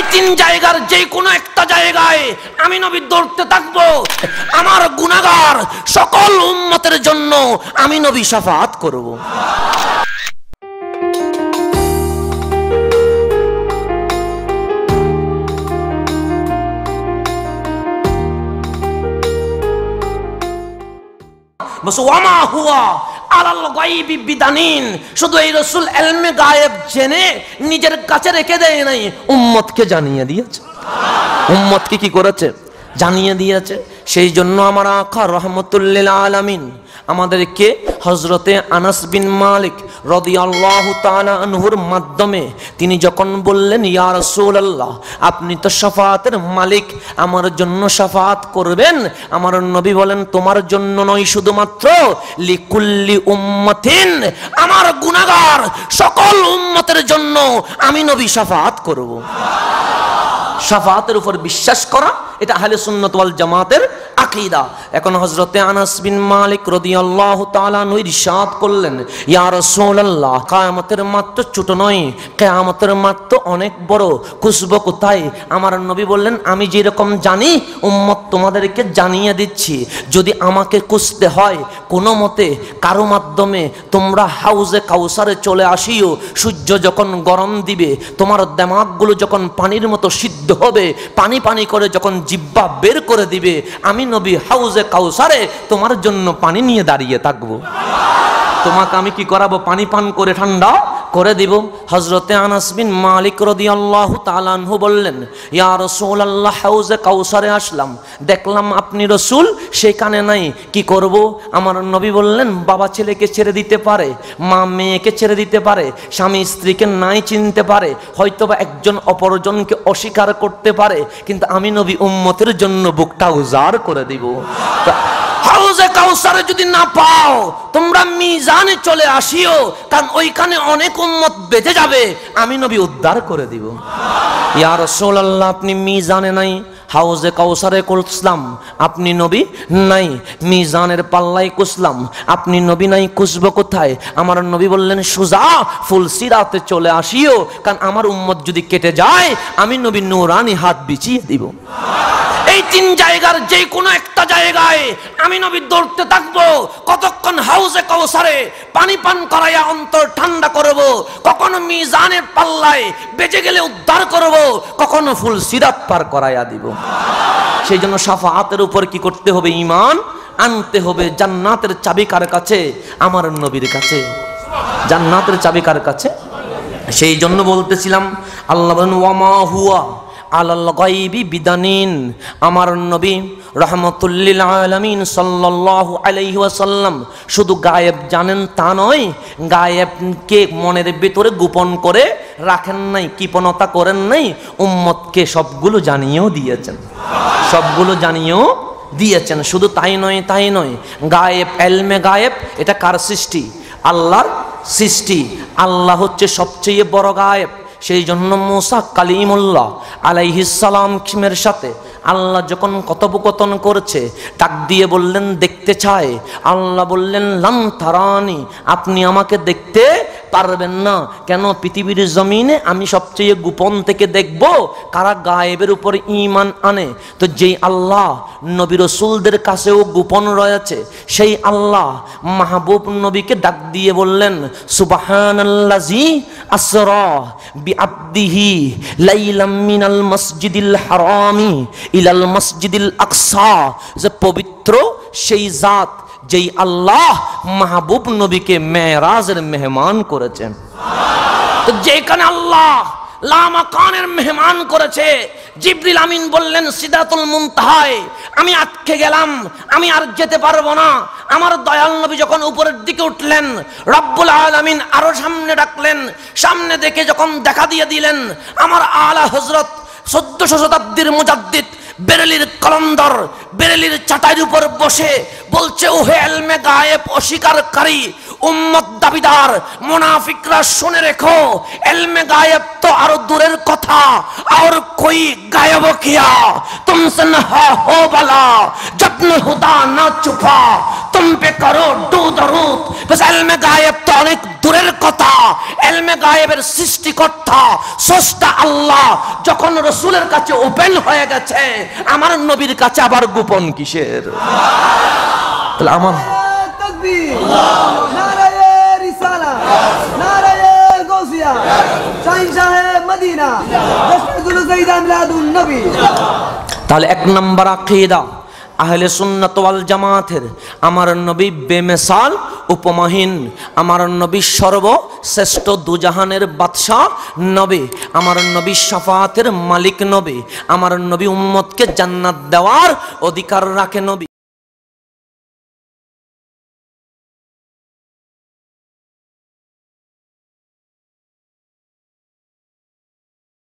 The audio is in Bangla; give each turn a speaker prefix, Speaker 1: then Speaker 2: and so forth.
Speaker 1: এই তিন জায়গার যে কোনো একটা জায়গায় আমি নবী দৌড়তে থাকবো আমার গুণাগার সকল উন্মতের জন্য আমি নবী সাফাত করব বস ওয়ামা হুয়া আলাল গাইবি বিদানিন শুধু এই রসুল এলমে গায়েব জেনে নিজের কাছে রেখে দেয় নাই উম্মতকে জানিয়ে দিয়েছে উম্মতকে কি করেছে জানিয়ে দিয়েছে সেই জন্য আমার আখা রহমতুল্লিল আলামিন আমাদেরকে হজরতে আনাস বিন মালিক রদিয়াল্লাহ আনহুর মাধ্যমে তিনি যখন বললেন ইয়া রসুল্লাহ আপনি তো সাফাতের মালিক আমার জন্য সাফাত করবেন আমার নবী বলেন তোমার জন্য নয় শুধুমাত্র লিকুল্লি উম্মথিন আমার গুণাগার সকল উম্মতের জন্য আমি নবী সাফাত করব সাফাতের উপর বিশ্বাস করা এটা আহলে সুন্নত ওয়াল জামাতের আকিদা এখন হজরতে আনাস বিন মালিক রদি আল্লাহ তালানু সাদ করলেন ইয়ার রাসূলুল্লাহ কায়ামতের মাত্র ছোট নয় কায়ামতের মাত্র অনেক বড় খুশব কোথায় আমার নবী বললেন আমি যেরকম জানি উম্মত তোমাদেরকে জানিয়ে দিচ্ছি যদি আমাকে খুঁজতে হয় কোনো মতে কারো মাধ্যমে তোমরা হাউজে কাউসারে চলে আসিও সূর্য যখন গরম দিবে তোমার দেমাগুলো যখন পানির মতো সিদ্ধ হবে পানি পানি করে যখন জিব্বা বের করে দিবে আমি নবী হাউজে কাউসারে তোমার জন্য পানি নিয়ে দাঁড়িয়ে থাকবো তোমাকে আমি কি করাবো পানি পান করে ঠান্ডা করে দিব হজরতে আনাসবিন মালিক রদি আল্লাহ তালানহু বললেন ইয়া রসুল আল্লাহ হাউজে কাউসারে আসলাম দেখলাম আপনি রসুল সেখানে নাই কি করব আমার নবী বললেন বাবা ছেলেকে ছেড়ে দিতে পারে মা মেয়েকে ছেড়ে দিতে পারে স্বামী স্ত্রীকে নাই চিনতে পারে হয়তোবা একজন অপরজনকে অস্বীকার করতে পারে কিন্তু আমি নবী উম্মতের জন্য বুকটা উজাড় করে দিব রোজে কাউসারে যদি না পাও তোমরা মিজানে চলে আসিও কারণ ওইখানে অনেক উম্মত বেঁচে যাবে আমি নবী উদ্ধার করে দিব ইয়ার সোল আল্লাহ আপনি মিজানে নাই হাউজে কাউসারে কুসলাম আপনি নবী নাই মিজানের পাল্লাই কুসলাম আপনি নবী নাই কুসব কোথায় আমার নবী বললেন সুজা ফুল সিরাতে চলে আসিও কারণ আমার উম্মত যদি কেটে যায় আমি নবী নুরানি হাত বিছিয়ে দিব এই তিন জায়গার যে কোনো একটা জায়গায় আমি নবী দৌড়তে থাকবো কতক্ষণ হাউসে কৌসারে পানি পান করাইয়া অন্তর ঠান্ডা করব কখনো মিজানের পাল্লায় বেঁচে গেলে উদ্ধার করব কখনো ফুল সিরাত পার করাইয়া দিব সেই জন্য হাতের উপর কি করতে হবে ইমান আনতে হবে জান্নাতের চাবি কার কাছে আমার নবীর কাছে জান্নাতের চাবি কার কাছে সেই জন্য বলতেছিলাম আল্লাহ ওয়ামা হুয়া আলাল গাইবি বিদানিন আমার নবী রহমতুল্লিল আলমিন সাল্লাহ আলহি ওয়াসাল্লাম শুধু গায়েব জানেন তা নয় গায়েবকে মনের ভিতরে গোপন করে রাখেন নাই কৃপণতা করেন নাই উম্মতকে সবগুলো জানিয়েও দিয়েছেন সবগুলো জানিয়েও দিয়েছেন শুধু তাই নয় তাই নয় গায়েব এলমে গায়েব এটা কার সৃষ্টি আল্লাহর সৃষ্টি আল্লাহ হচ্ছে সবচেয়ে বড় গায়েব সেই জন্য মোসা কালিমুল্লাহ খিমের সাথে আল্লাহ যখন কথোপকথন করছে ডাক দিয়ে বললেন দেখতে চায় আল্লাহ বললেন লাম তারানি আপনি আমাকে দেখতে পারবেন না কেন পৃথিবীর জমিনে আমি সবচেয়ে গোপন থেকে দেখব কারা গায়েবের উপর ইমান আনে তো যেই আল্লাহ নবী রসুলদের কাছেও গোপন রয়েছে সেই আল্লাহ মাহবুব নবীকে ডাক দিয়ে বললেন সুবাহানাল্লাজি আসরা ইলাল আকসা যে পবিত্র সেই জাত যেই আল্লাহ মাহবুব নবীকে মেয়েরাজের মেহমান করেছেন তো যেখানে আল্লাহ লামাকানের মেহমান করেছে জিবরিল আমিন বললেন সিদাতুল মুনতাহায় আমি আটকে গেলাম আমি আর যেতে পারবো না আমার দয়াল নবী যখন উপরের দিকে উঠলেন রব্বুল আলামিন আরো সামনে ডাকলেন সামনে দেখে যখন দেখা দিয়ে দিলেন আমার আলা হজরত চোদ্দশো শতাব্দীর মুজাদ্দিদ বেরেলির কলন্দর বেরেলির চাটাইয়ের উপর বসে বলছে ওহে এলমে গায়েব অস্বীকারী উম্মত দাবিদার মোনাফিকরা শুনে রেখো এলমে গায়েব তো আরো দূরের কথা আর কই গায়েব কিয়া তুমসে না হো বালা যত্ন হুদা না চুপা তুম করো ডু দরুদ বেশ এলমে গায়েব তো অনেক দূরের কথা এলমে গায়েবের সৃষ্টিকর্তা স্রষ্টা আল্লাহ যখন রসুলের কাছে ওপেন হয়ে গেছে আমার নবীর কাছে আবার গোপন কিসের তাহলে আমার তাহলে এক নম্বর আকিদা আহলে সুন্নাত ওয়াল জামাতের আমার নবী বেমেসাল উপমাহীন আমার নবী সর্বশ্রেষ্ঠ দুজাহানের বাদশাহ নবী আমার নবী শাফাতের মালিক নবী আমার নবী উম্মতকে জান্নাত দেওয়ার অধিকার রাখে নবী